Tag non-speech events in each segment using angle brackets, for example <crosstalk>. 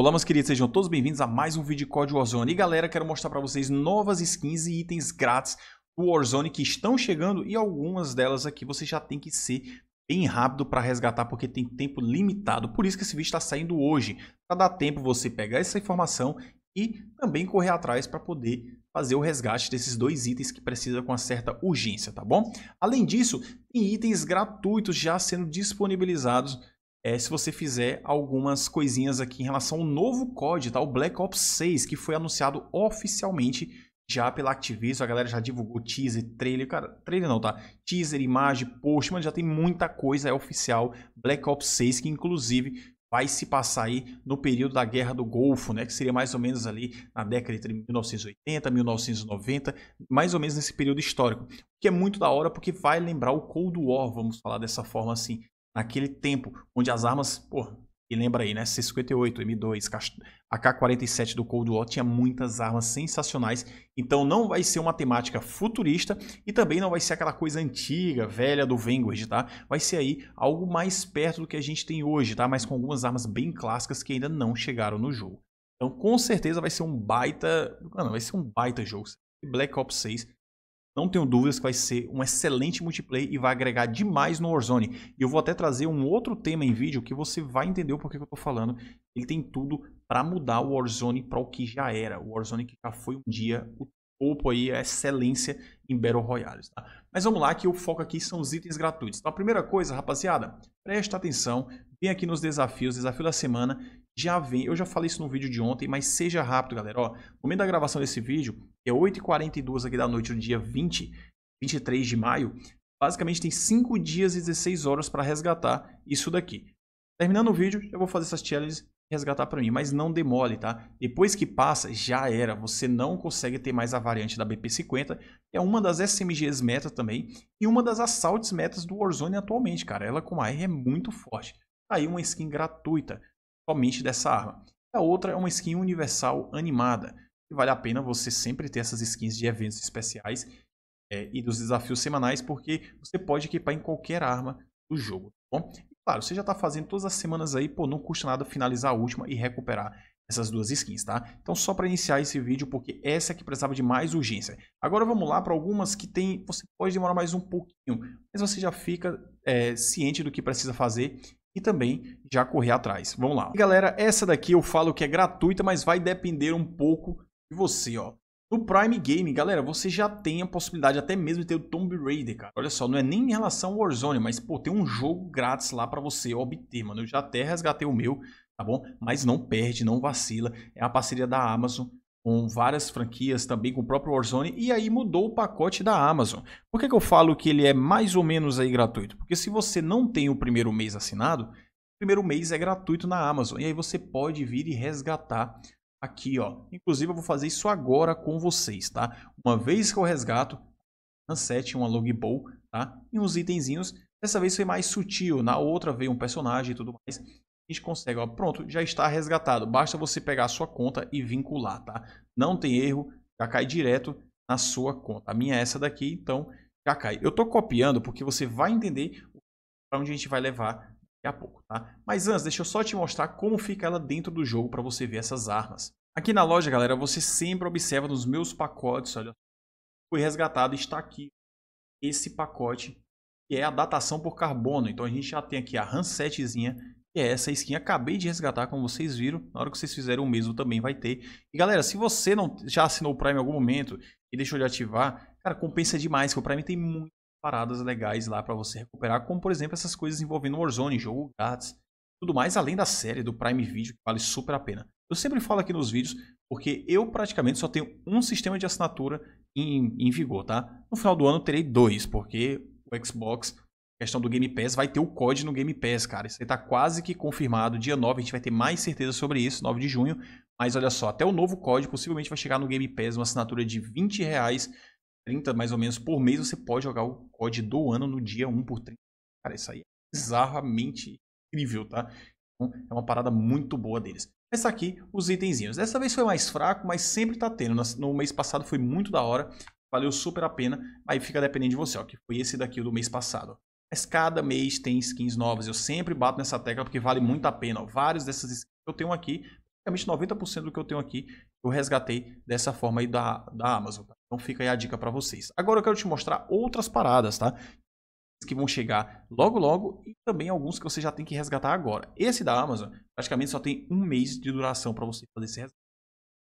Olá meus queridos, sejam todos bem-vindos a mais um vídeo de Código Warzone. E galera, quero mostrar para vocês novas skins e itens grátis do Warzone que estão chegando e algumas delas aqui você já tem que ser bem rápido para resgatar porque tem tempo limitado. Por isso que esse vídeo está saindo hoje, para dar tempo você pegar essa informação e também correr atrás para poder fazer o resgate desses dois itens que precisa com uma certa urgência, tá bom? Além disso, tem itens gratuitos já sendo disponibilizados é, se você fizer algumas coisinhas aqui em relação ao novo COD, tá? O Black Ops 6, que foi anunciado oficialmente já pela Activision, a galera já divulgou teaser, trailer, cara, trailer não, tá? Teaser, imagem, post, mas já tem muita coisa, é oficial, Black Ops 6, que inclusive vai se passar aí no período da Guerra do Golfo, né, que seria mais ou menos ali na década de 1980, 1990, mais ou menos nesse período histórico, que é muito da hora porque vai lembrar o Cold War, vamos falar dessa forma assim, naquele tempo, onde as armas, pô, e lembra aí, né, C58, M2, AK-47 do Cold War tinha muitas armas sensacionais, então não vai ser uma temática futurista e também não vai ser aquela coisa antiga, velha do Vanguard, tá? Vai ser aí algo mais perto do que a gente tem hoje, tá? Mas com algumas armas bem clássicas que ainda não chegaram no jogo. Então com certeza vai ser um baita, mano, vai ser um baita jogo. Black Ops 6 não tenho dúvidas que vai ser um excelente multiplayer e vai agregar demais no Warzone. E eu vou até trazer um outro tema em vídeo que você vai entender o porquê que eu tô falando. Ele tem tudo para mudar o Warzone para o que já era. O Warzone que já foi um dia o topo aí, a é excelência em Battle Royales. Tá? Mas vamos lá, que o foco aqui são os itens gratuitos. Então, a primeira coisa, rapaziada, presta atenção, vem aqui nos desafios, desafio da semana, já vem, eu já falei isso no vídeo de ontem, mas seja rápido, galera, ó, no momento da gravação desse vídeo, é 8h42 aqui da noite, no dia 20, 23 de maio, basicamente tem 5 dias e 16 horas para resgatar isso daqui. Terminando o vídeo, eu vou fazer essas challenges resgatar para mim, mas não demole, tá? Depois que passa, já era, você não consegue ter mais a variante da BP50, que é uma das SMGs meta também, e uma das assaltes metas do Warzone atualmente, cara, ela com a R é muito forte. Tá aí uma skin gratuita, somente dessa arma. A outra é uma skin universal animada, vale a pena você sempre ter essas skins de eventos especiais é, e dos desafios semanais, porque você pode equipar em qualquer arma do jogo, tá bom? Claro, você já está fazendo todas as semanas aí, pô, não custa nada finalizar a última e recuperar essas duas skins, tá? Então só para iniciar esse vídeo, porque essa é que precisava de mais urgência. Agora vamos lá para algumas que tem, você pode demorar mais um pouquinho, mas você já fica é, ciente do que precisa fazer e também já correr atrás. Vamos lá. E galera, essa daqui eu falo que é gratuita, mas vai depender um pouco de você, ó. No Prime Game, galera, você já tem a possibilidade até mesmo de ter o Tomb Raider, cara. Olha só, não é nem em relação ao Warzone, mas, pô, tem um jogo grátis lá para você obter, mano. Eu já até resgatei o meu, tá bom? Mas não perde, não vacila. É a parceria da Amazon com várias franquias também com o próprio Warzone e aí mudou o pacote da Amazon. Por que, que eu falo que ele é mais ou menos aí gratuito? Porque se você não tem o primeiro mês assinado, o primeiro mês é gratuito na Amazon e aí você pode vir e resgatar aqui, ó. Inclusive, eu vou fazer isso agora com vocês, tá? Uma vez que eu resgato um set, uma logbow, tá? E uns itenzinhos. Dessa vez foi mais sutil, na outra veio um personagem e tudo mais. A gente consegue, ó, pronto, já está resgatado. Basta você pegar a sua conta e vincular, tá? Não tem erro, já cai direto na sua conta. A minha é essa daqui, então já cai. Eu estou copiando porque você vai entender para onde a gente vai levar daqui a pouco, tá? Mas antes, deixa eu só te mostrar como fica ela dentro do jogo para você ver essas armas. Aqui na loja, galera, você sempre observa nos meus pacotes, olha, foi resgatado está aqui esse pacote que é a datação por carbono. Então a gente já tem aqui a Ransetzinha, que é essa skin. Acabei de resgatar, como vocês viram. Na hora que vocês fizerem o mesmo também vai ter. E galera, se você não já assinou o Prime em algum momento e deixou de ativar, cara, compensa demais, que o Prime tem muito paradas legais lá para você recuperar, como por exemplo essas coisas envolvendo Warzone, jogo grátis, tudo mais, além da série do Prime Video, que vale super a pena. Eu sempre falo aqui nos vídeos, porque eu praticamente só tenho um sistema de assinatura em, em vigor, tá? No final do ano terei dois, porque o Xbox, questão do Game Pass, vai ter o código no Game Pass, cara. Isso aí tá quase que confirmado. Dia 9 a gente vai ter mais certeza sobre isso, 9 de junho. Mas olha só, até o novo código possivelmente vai chegar no Game Pass, uma assinatura de 20 reais 30 mais ou menos por mês, você pode jogar o COD do ano no dia 1 por 30. Cara, isso aí é bizarramente incrível, tá? Então, é uma parada muito boa deles. Essa aqui, os itenzinhos. Dessa vez foi mais fraco, mas sempre tá tendo. No mês passado foi muito da hora, valeu super a pena. Aí fica dependendo de você, ó, que foi esse daqui do mês passado. Mas cada mês tem skins novas. Eu sempre bato nessa tecla porque vale muito a pena. Ó. Vários dessas skins que eu tenho aqui praticamente 90% do que eu tenho aqui eu resgatei dessa forma aí da, da Amazon. Tá? Então fica aí a dica para vocês. Agora eu quero te mostrar outras paradas, tá? Que vão chegar logo logo e também alguns que você já tem que resgatar agora. Esse da Amazon praticamente só tem um mês de duração para você fazer esse resgate.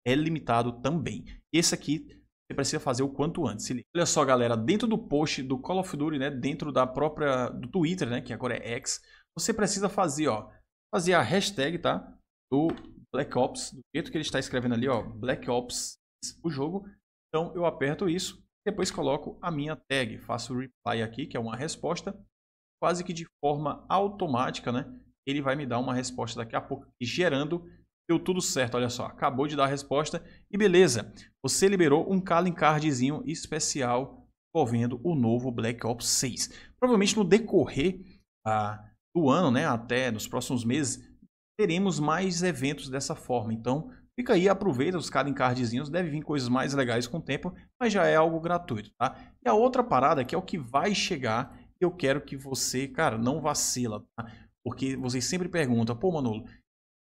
É limitado também. Esse aqui você precisa fazer o quanto antes. Olha só, galera, dentro do post do Call of Duty, né, dentro da própria do Twitter, né, que agora é X, você precisa fazer, ó, fazer a hashtag, tá? Do Black Ops, do jeito que ele está escrevendo ali, ó, Black Ops, o jogo. Então eu aperto isso, depois coloco a minha tag, faço reply aqui, que é uma resposta, quase que de forma automática, né? Ele vai me dar uma resposta daqui a pouco, gerando deu tudo certo, olha só, acabou de dar a resposta e beleza. Você liberou um calling cardzinho especial envolvendo o novo Black Ops 6. Provavelmente no decorrer ah, do ano, né, até nos próximos meses, teremos mais eventos dessa forma. Então, fica aí, aproveita os cada encardzinhos, deve vir coisas mais legais com o tempo, mas já é algo gratuito, tá? E a outra parada que é o que vai chegar, eu quero que você, cara, não vacila, tá? Porque vocês sempre perguntam, pô, Manolo,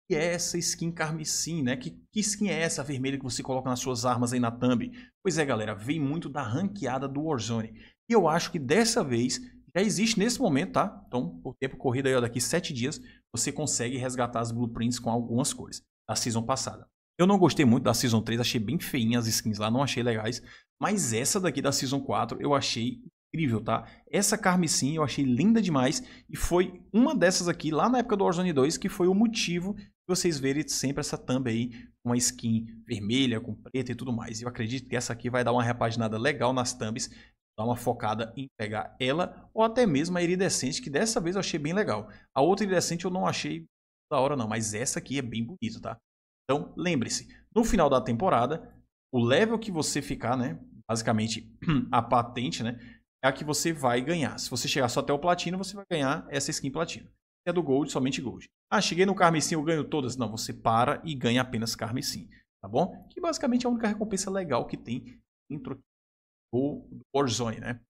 que é essa skin carmesim, né? Que, que skin é essa vermelha que você coloca nas suas armas aí na thumb? Pois é, galera, vem muito da ranqueada do Warzone. E eu acho que dessa vez já existe nesse momento, tá? Então, por tempo corrido aí, ó, daqui sete dias, você consegue resgatar as blueprints com algumas cores da season passada. Eu não gostei muito da Season 3, achei bem feinha as skins lá, não achei legais. Mas essa daqui da Season 4 eu achei incrível, tá? Essa carmesim eu achei linda demais e foi uma dessas aqui lá na época do Warzone 2 que foi o motivo de vocês verem sempre essa thumb aí com a skin vermelha, com preta e tudo mais. Eu acredito que essa aqui vai dar uma repaginada legal nas thumbs Dá uma focada em pegar ela ou até mesmo a iridescente, que dessa vez eu achei bem legal. A outra iridescente eu não achei da hora não, mas essa aqui é bem bonita, tá? Então, lembre-se, no final da temporada, o level que você ficar, né, basicamente <clears throat> a patente, né, é a que você vai ganhar. Se você chegar só até o platino, você vai ganhar essa skin platino. Se é do gold, somente gold. Ah, cheguei no carmesim, eu ganho todas. Não, você para e ganha apenas carmesim, tá bom? Que basicamente é a única recompensa legal que tem dentro do Warzone, né?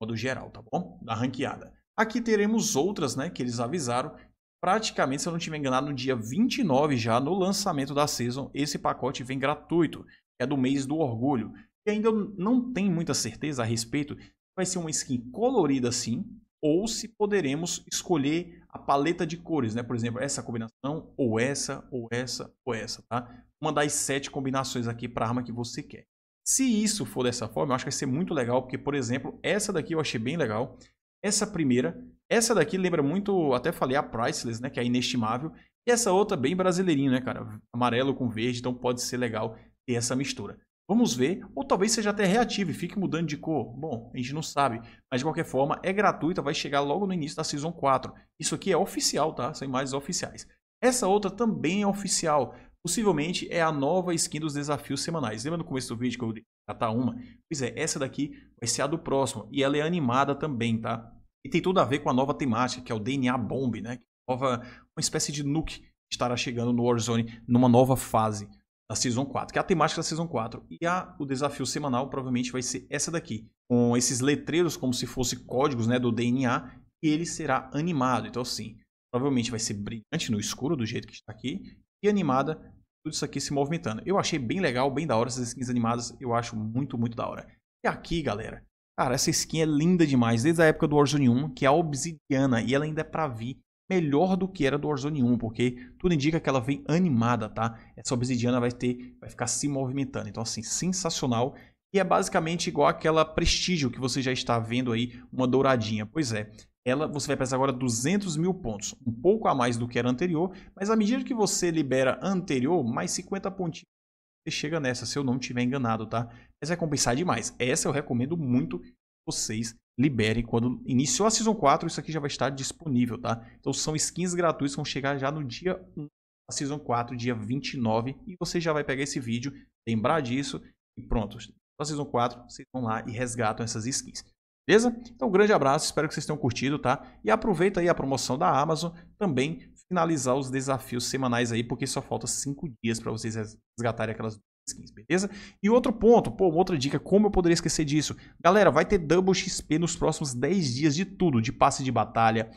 Modo geral, tá bom? Da ranqueada. Aqui teremos outras, né? Que eles avisaram. Praticamente, se eu não estiver enganado, no dia 29 já, no lançamento da Season, esse pacote vem gratuito. É do mês do orgulho. E ainda não tem muita certeza a respeito vai ser uma skin colorida assim, ou se poderemos escolher a paleta de cores, né? Por exemplo, essa combinação, ou essa, ou essa, ou essa, tá? Uma das sete combinações aqui para arma que você quer. Se isso for dessa forma, eu acho que vai ser muito legal, porque, por exemplo, essa daqui eu achei bem legal. Essa primeira, essa daqui lembra muito, até falei, a Priceless, né, que é inestimável. E essa outra bem brasileirinho, né, cara? Amarelo com verde, então pode ser legal ter essa mistura. Vamos ver, ou talvez seja até reativo e fique mudando de cor. Bom, a gente não sabe, mas de qualquer forma é gratuita, vai chegar logo no início da Season 4. Isso aqui é oficial, tá? São imagens oficiais. Essa outra também é oficial, Possivelmente é a nova skin dos desafios semanais. Lembra no começo do vídeo que eu catar uma? Pois é, essa daqui vai ser a do próximo. E ela é animada também, tá? E tem tudo a ver com a nova temática, que é o DNA Bomb, né? Nova, uma espécie de nuke que estará chegando no Warzone numa nova fase da Season 4, que é a temática da Season 4. E a, o desafio semanal provavelmente vai ser essa daqui, com esses letreiros como se fossem códigos né, do DNA, e ele será animado. Então, assim, provavelmente vai ser brilhante no escuro, do jeito que está aqui, e animada tudo isso aqui se movimentando. Eu achei bem legal, bem da hora essas skins animadas, eu acho muito, muito da hora. E aqui, galera, cara, essa skin é linda demais, desde a época do Warzone 1, que é a obsidiana, e ela ainda é pra vir melhor do que era do Warzone 1, porque tudo indica que ela vem animada, tá? Essa obsidiana vai ter, vai ficar se movimentando, então assim, sensacional. E é basicamente igual aquela prestígio que você já está vendo aí, uma douradinha. Pois é, ela você vai precisar agora 200 mil pontos, um pouco a mais do que era anterior, mas à medida que você libera anterior, mais 50 pontinhos você chega nessa, se eu não estiver enganado, tá? Mas vai compensar demais. Essa eu recomendo muito que vocês liberem quando iniciou a Season 4, isso aqui já vai estar disponível, tá? Então são skins gratuitas que vão chegar já no dia 1 da Season 4, dia 29, e você já vai pegar esse vídeo, lembrar disso e pronto. Na Season 4, vocês vão lá e resgatam essas skins. Beleza? Então, um grande abraço, espero que vocês tenham curtido, tá? E aproveita aí a promoção da Amazon, também finalizar os desafios semanais aí, porque só falta 5 dias para vocês resgatarem aquelas skins, beleza? E outro ponto, pô, outra dica, como eu poderia esquecer disso? Galera, vai ter Double XP nos próximos 10 dias de tudo, de passe de batalha,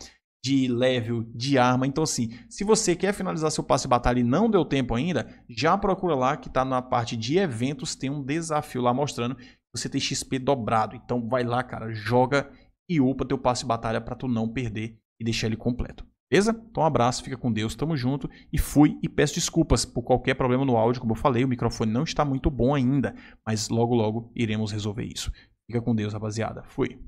de level, de arma. Então, assim, se você quer finalizar seu passe de batalha e não deu tempo ainda, já procura lá que tá na parte de eventos, tem um desafio lá mostrando você tem XP dobrado. Então vai lá, cara, joga e upa teu passe batalha para tu não perder e deixar ele completo. Beleza? Então um abraço, fica com Deus, tamo junto e fui e peço desculpas por qualquer problema no áudio, como eu falei, o microfone não está muito bom ainda, mas logo logo iremos resolver isso. Fica com Deus, rapaziada. Fui.